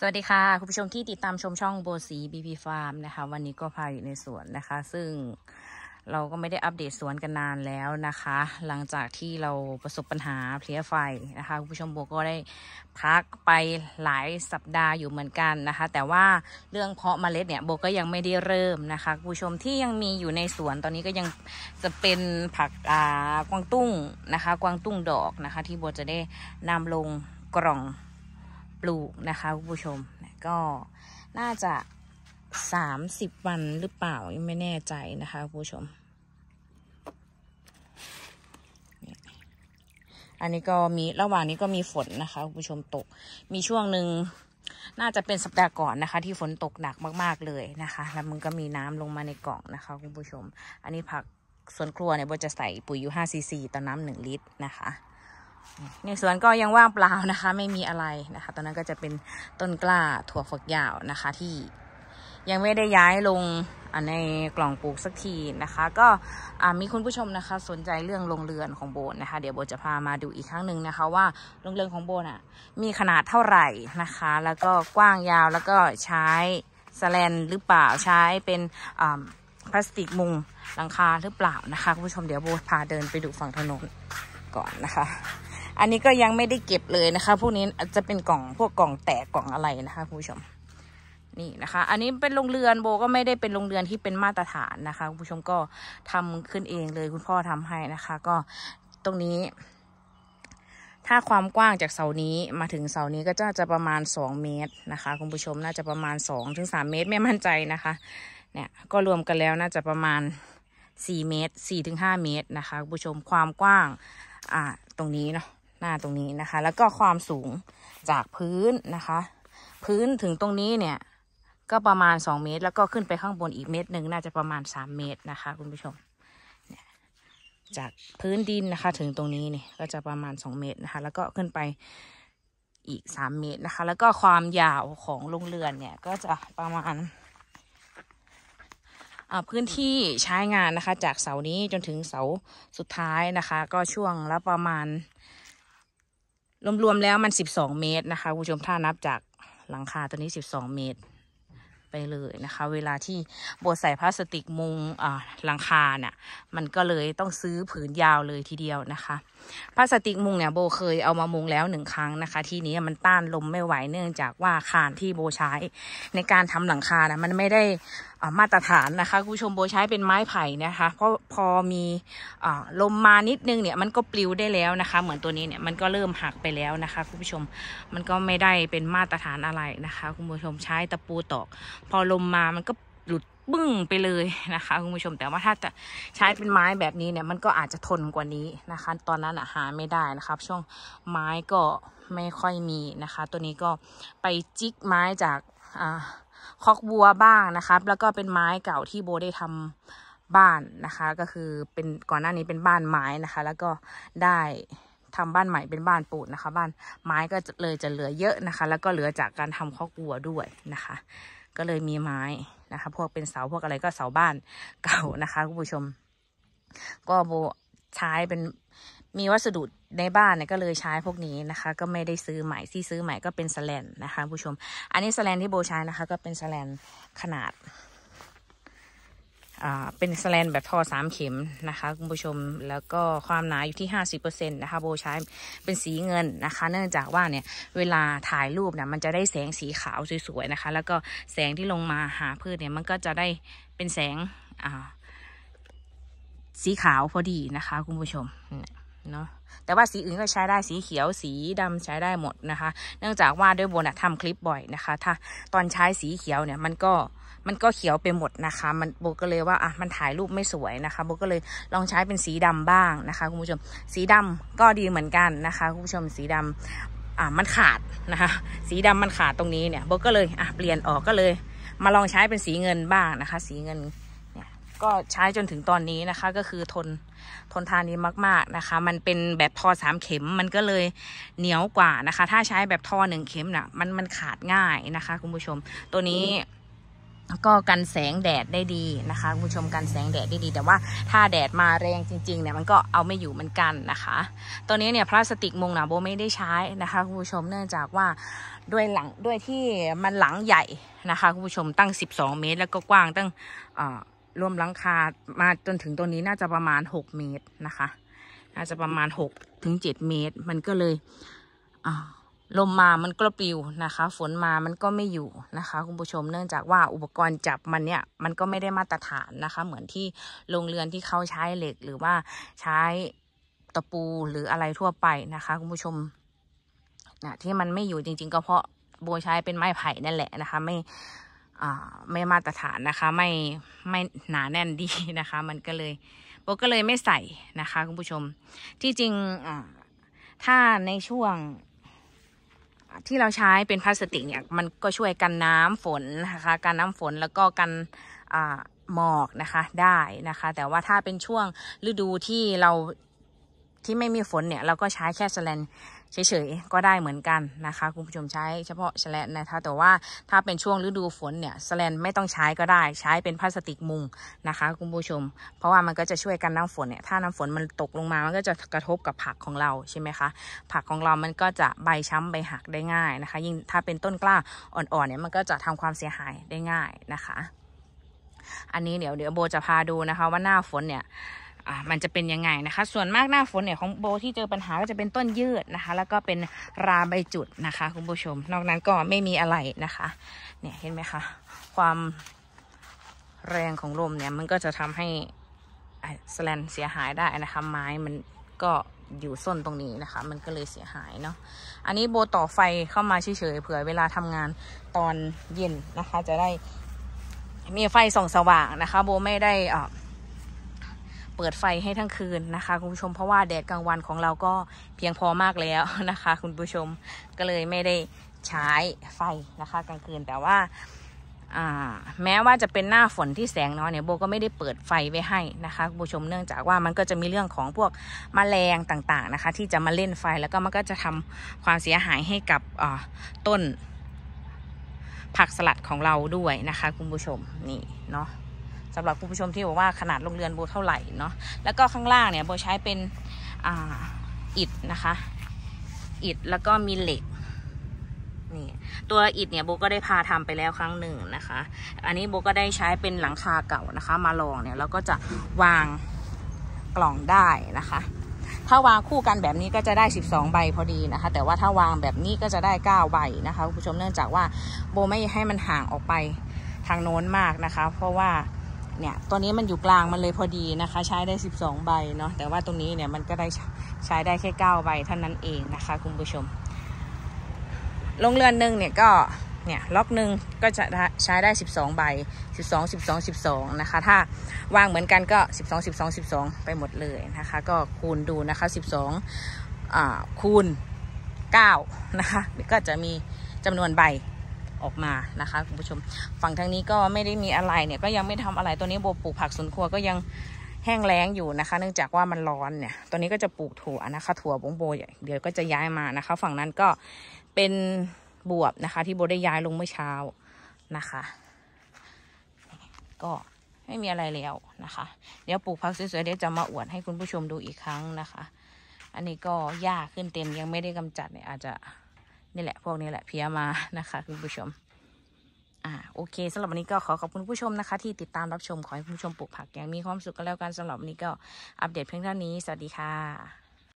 สวัสดีค่ะคุณผู้ชมที่ติดตามชมช่องโบสีบีพีฟาร์มนะคะ วันนี้ก็พาอยู่ในสวนนะคะ ซึ่งเราก็ไม่ได้อัปเดตสวนกันนานแล้วนะคะ หลังจากที่เราประสบปัญหาเพลียไฟนะคะคุณผู้ชมโบก็ได้พักไปหลายสัปดาห์อยู่เหมือนกันนะคะ แต่ว่าเรื่องเพาะเมล็ดเนี่ยโบก็ยังไม่ได้เริ่มนะคะ คุณผู้ชมที่ยังมีอยู่ในสวนตอนนี้ก็ยังจะเป็นผักอ่ากวางตุ้งนะคะกวางตุ้งดอกนะคะ ที่โบจะได้นำลงกล่องปลูกนะคะคุณผู้ชมก็น่าจะสามสิบวันหรือเปล่ายังไม่แน่ใจนะคะคุณผู้ชมอันนี้ก็มีระหว่างนี้ก็มีฝนนะคะคุณผู้ชมตกมีช่วงหนึ่งน่าจะเป็นสัปดาห์ก่อนนะคะ ที่ฝนตกหนักมาก ๆ เลยนะคะ แล้วมันก็มีน้ำลงมาในกล่องนะคะคุณผู้ชม อันนี้ผักสวนครัวเนี่ยโบจะใส่ปุ๋ยอยู่าซีซีต่อน้ำหนึ่งลิตรนะคะในสวนก็ยังว่างเปล่านะคะไม่มีอะไรนะคะ ตอนนั้นก็จะเป็นต้นกล้าถั่วฝักยาวนะคะที่ยังไม่ได้ย้ายลงในกล่องปลูกสักทีนะคะ ก็มีคุณผู้ชมนะคะสนใจเรื่องโรงเรือนของโบนนะคะ เดี๋ยวโบจะพามาดูอีกครั้งหนึ่งนะคะ ว่าโรงเรือนของโบนอ่ะมีขนาดเท่าไหร่นะคะ แล้วก็กว้างยาวแล้วก็ใช้สแลนหรือเปล่าใช้เป็นพลาสติกมุงหลังคาหรือเปล่านะคะคุณผู้ชมเดี๋ยวโบพาเดินไปดูฝั่งถนนก่อนนะคะอันนี้ก็ยังไม่ได้เก็บเลยนะคะพวกนี้จะเป็นกล่อง พวกกล่องแตกกล่องอะไรนะคะ ผู้ชมนี่นะคะ อันนี้เป็นโรงเรือนโบก็ไม่ได้เป็นโรงเรือนที่เป็นมาตรฐานนะคะ ผู้ชมก็ทำขึ้นเองเลยคุณพ่อทำให้นะคะ ก็ตรงนี้ ถ้าความกว้างจากเสานี้ มาถึงเสานี้ก็จะประมาณสองเมตรนะคะคุณผู้ชมน่าจะประมาณสองถึงสามเมตรไม่มั่นใจนะคะ เนี่ยก็รวมกันแล้วน่าจะประมาณสี่เมตรสี่ถึงห้าเมตรนะคะคุณผู้ชมความกว้าง อ่า ตรงนี้เนาะหน้าตรงนี้นะคะแล้วก็ความสูงจากพื้นนะคะ พื้นถึงตรงนี้เนี่ย ก็ประมาณ2เมตร แล้วก็ขึ้นไปข้างบนอีกเมตรหนึ่งน่าจะประมาณ3เมตรนะคะคุณผู้ชมจากพื้นดินนะคะ ถึงตรงนี้เนี่ยก็จะประมาณ2เมตรนะคะ แล้วก็ขึ้นไปอีก3เมตรนะคะ แล้วก็ความยาวของโรงเรือนเนี่ย ก็จะประมาณพื้นที่ใช้งานนะคะ จากเสานี้จนถึงเสาสุดท้ายนะคะ ก็ช่วงละประมาณรวมๆแล้วมันสิบสองเมตรนะคะ คุณผู้ชมถ้านับจากหลังคา ตัวนี้สิบสองเมตร ไปเลยนะคะ เวลาที่โบใส่พลาสติกมุงหลังคาเนี่ยมันก็เลยต้องซื้อผืนยาวเลยทีเดียวนะคะพลาสติกมุงเนี่ยโบเคยเอามามุงแล้วหนึ่งครั้งนะคะ ทีนี้มันต้านลมไม่ไหวเนื่องจากว่าคานที่โบใช้ในการทำหลังคานะมันไม่ได้มาตรฐานนะคะคุณผู้ชมโบใช้เป็นไม้ไผ่นะคะเพราะพอมีลมมานิดนึงเนี่ยมันก็ปลิวได้แล้วนะคะ เหมือนตัวนี้เนี่ยมันก็เริ่มหักไปแล้วนะคะคุณผู้ชมมันก็ไม่ได้เป็นมาตรฐานอะไรนะคะ คุณผู้ชมใช้ตะปูตอก พอลมมามันก็หลุดบึ้งไปเลยนะคะ คุณผู้ชมแต่ว่าถ้าจะใช้เป็นไม้แบบนี้เนี่ยมันก็อาจจะทนกว่านี้นะคะ ตอนนั้นหาไม่ได้นะครับช่วงไม้ก็ไม่ค่อยมีนะคะ ตัวนี้ก็ไปจิกไม้จากอ่าคอกบัวบ้างนะครับ แล้วก็เป็นไม้เก่าที่โบได้ทำบ้านนะคะ ก็คือเป็นก่อนหน้านี้เป็นบ้านไม้นะคะ แล้วก็ได้ทำบ้านใหม่เป็นบ้านปูนนะคะ บ้านไม้ก็เลยจะเหลือเยอะนะคะ แล้วก็เหลือจากการทำคอกบัวด้วยนะคะ ก็เลยมีไม้นะคะ พวกเป็นเสาพวกอะไรก็เสาบ้านเก่านะคะคุณผู้ชม ก็โบใช้เป็นมีวัสดุในบ้านเนี่ยก็เลยใช้พวกนี้นะคะก็ไม่ได้ซื้อใหม่ที่ซื้อใหม่ก็เป็นสแลนนะคะ ผู้ชม อันนี้สแลนที่โบใช้นะคะ ก็เป็นสแลนขนาดเป็นสแลนแบบทอสามเข็มนะคะคุณผู้ชมแล้วก็ความหนาอยู่ที่ห้าสิบเปอร์เซ็นต์นะคะโบใช้เป็นสีเงินนะคะ เนื่องจากว่าเนี่ย เวลาถ่ายรูปเนี่ยมันจะได้แสงสีขาวสวยๆนะคะ แล้วก็แสงที่ลงมาหาพืชเนี่ยมันก็จะได้เป็นแสงอ่าสีขาว พอดีนะคะ คุณผู้ชมเนาะแต่ว่าสีอื่น ก็ใช้ได้สีเขียว สีดำใช้ได้หมดนะคะ เนื่องจากว่าด้วยโบนะทำคลิปบ่อยนะคะ ถ้า ตอนใช้สีเขียวเนี่ยมันก็มันก็เขียวไปหมดนะคะ มันโบก็เลยว่าอ่ะมันถ่ายรูปไม่สวยนะคะโบก็เลยลองใช้เป็นสีดำบ้างนะคะคุณผู้ชม สีดำก็ดีเหมือนกันนะคะ คุณผู้ชม สีดำ อ่ะมันขาดนะคะ สีดำมันขาดตรงนี้เนี่ยโบก็เลยอ่ะเปลี่ยนออกก็เลย มาลองใช้เป็นสีเงินบ้างนะคะ สีเงินก็ใช้จนถึงตอนนี้นะคะ ก็คือทนทนทานดีมาก ๆนะคะ มันเป็นแบบทอสามเข็ม มันก็เลยเหนียวกว่านะคะ ถ้าใช้แบบทอหนึ่งเข็มนะ่ะมันมันขาดง่ายนะคะ คุณผู้ชม ตัวนี้ก็กันแสงแดดได้ดีนะคะคุณผู้ชมกันแสงแดดได้ดี แต่ว่า ถ้าแดดมาแรงจริงๆ เนี่ยมันก็เอาไม่อยู่เหมือนกันนะคะ ตัวนี้เนี่ยพลาสติกมงนะโบไม่ได้ใช้นะคะคุณผู้ชมเนื่องจากว่าด้วยหลังด้วยที่มันหลังใหญ่นะคะ คุณผู้ชมตั้ง12เมตรแล้วก็กว้างตั้งรวมหลังคามาจนถึงตรงนี้น่าจะประมาณหกเมตรนะคะ น่าจะประมาณหกถึงเจ็ดเมตร มันก็เลยลมมามันก็ปลิวนะคะ ฝนมามันก็ไม่อยู่นะคะ คุณผู้ชมเนื่องจากว่าอุปกรณ์จับมันเนี่ยมันก็ไม่ได้มาตรฐานนะคะ เหมือนที่โรงเรือนที่เขาใช้เหล็ก หรือว่าใช้ตะปูหรืออะไรทั่วไปนะคะ คุณผู้ชมนะที่มันไม่อยู่จริงๆก็เพราะโบใช้เป็นไม้ไผ่นั่นแหละนะคะไม่ไม่มาตรฐานนะคะ ไม่ไม่หนาแน่นดีนะคะ มันก็เลยโบก็เลยไม่ใส่นะคะ คุณผู้ชม ที่จริงถ้าในช่วง ที่เราใช้เป็นพลาสติกเนี่ย มันก็ช่วยกันน้ำฝนนะคะกันน้ำฝนแล้วก็กันหมอกนะคะได้นะคะ แต่ว่าถ้าเป็นช่วงฤดูที่เราที่ไม่มีฝนเนี่ยเราก็ใช้แค่แสลนเฉยๆก็ได้เหมือนกันนะคะ คุณผู้ชม ใช้เฉพาะแสลนนะคะแต่ว่าถ้าเป็นช่วงฤดูฝนเนี่ยแสลนไม่ต้องใช้ก็ได้ ใช้เป็นพลาสติกมุง นะคะ คุณผู้ชมเพราะว่ามันก็จะช่วยกันน้ำฝนเนี่ยถ้าน้ำฝนมันตกลงมามันก็จะกระทบกับผักของเราใช่ไหมคะผักของเรา มันก็จะใบช้ำใบหักได้ง่ายนะคะ ยิ่งถ้าเป็นต้นกล้าอ่อนๆเนี่ยมันก็จะทำความเสียหายได้ง่ายนะคะ อันนี้เดี๋ยวเดี๋ยวโบจะพาดูนะคะ ว่าหน้าฝนเนี่ย่ามันจะเป็นยังไงนะคะ ส่วนมากหน้าฝนเนี่ยของโบที่เจอปัญหา ก็จะเป็นต้นยืดนะคะ แล้วก็เป็นราใบจุดนะคะคุณผู้ชม นอกนั้นก็ไม่มีอะไรนะคะ เนี่ยเห็นไหมคะความแรงของลมเนี่ยมันก็จะทำให้สแลนเสียหายได้นะคะ ไม้มันก็อยู่ส้นตรงนี้นะคะ มันก็เลยเสียหายเนาะอันนี้โบต่อไฟเข้ามาเฉยๆเผื่อเวลาทำงานตอนเย็นนะคะ จะได้ มีไฟส่องสว่างนะคะ โบไม่ได้อ่าเปิดไฟให้ทั้งคืนนะคะ คุณผู้ชมเพราะว่าแดดกลางวันของเราก็เพียงพอมากแล้วนะคะ คุณผู้ชมก็เลยไม่ได้ใช้ไฟนะคะ กลางคืนแต่ว่าแม้ว่าจะเป็นหน้าฝนที่แสงน้อยเนี่ยโบก็ไม่ได้เปิดไฟไว้ให้นะคะคุณผู้ชมเนื่องจากว่ามันก็จะมีเรื่องของพวกมแมลงต่าง ๆนะคะ ที่จะมาเล่นไฟแล้วก็มันก็จะทำความเสียหายให้กับต้นผักสลัดของเราด้วยนะคะคุณผู้ชมนี่เนาะสำหรับคุณผู้ชมที่บอกว่าขนาดโรงเรือนโบเท่าไหร่เนาะ แล้วก็ข้างล่างเนี่ยโบใช้เป็นอิฐนะคะ อิฐแล้วก็มีเหล็ก นี่ ตัวอิฐเนี่ยโบก็ได้พาทำไปแล้วครั้งหนึ่งนะคะ อันนี้โบก็ได้ใช้เป็นหลังคาเก่านะคะ มาลองเนี่ยแล้วก็จะวางกล่องได้นะคะ ถ้าวางคู่กันแบบนี้ก็จะได้ 12ใบพอดีนะคะ แต่ว่าถ้าวางแบบนี้ก็จะได้9ใบนะคะคุณผู้ชมเนื่องจากว่าโบไม่ให้มันห่างออกไปทางโน้นมากนะคะ เพราะว่าเนี่ยตัวนี้มันอยู่กลางมันเลยพอดีนะคะใช้ได้ 12ใบเนาะแต่ว่าตรงนี้เนี่ยมันก็ได้ใช้ได้แค่ 9 ใบเท่านั้นเองนะคะคุณผู้ชม ลงเรือนหนึ่งเนี่ยก็ เนี่ยล็อกหนึ่งก็จะใช้ได้ 12 ใบ 12 12 12นะคะถ้าวางเหมือนกันก็ 12 12 12 ไปหมดเลยนะคะก็คูณดูนะคะ12คูณ9นะคะก็จะมีจำนวนใบออกมานะคะ คุณผู้ชม ฝั่งทางนี้ก็ไม่ได้มีอะไรเนี่ย ก็ยังไม่ทำอะไรตัวนี้โบปลูกผักสวนครัวก็ยังแห้งแล้งอยู่นะคะ เนื่องจากว่ามันร้อนเนี่ยตัวนี้ก็จะปลูกถั่วนะคะ ถั่วบงโบเดี๋ยวก็จะย้ายมานะคะ ฝั่งนั้นก็เป็นบวบนะคะ ที่โบได้ย้ายลงเมื่อเช้านะคะ ก็ไม่มีอะไรแล้วนะคะ เดี๋ยวปลูกผักสวยๆเดี๋ยวจะมาอวดให้คุณผู้ชมดูอีกครั้งนะคะ อันนี้ก็หญ้าขึ้นเต็มยังไม่ได้กำจัดเนี่ยอาจจะนี่แหละพวกนี้แหละเพี้ยมานะคะคุณผู้ชม อ่า โอเคสำหรับวันนี้ก็ขอขอบคุณผู้ชมนะคะ ที่ติดตามรับชมขอให้ผู้ชมปลูกผักอย่างมีความสุขกันแล้วกันสำหรับวันนี้ก็อัปเดตเพียงเท่านี้สวัสดีค่ะ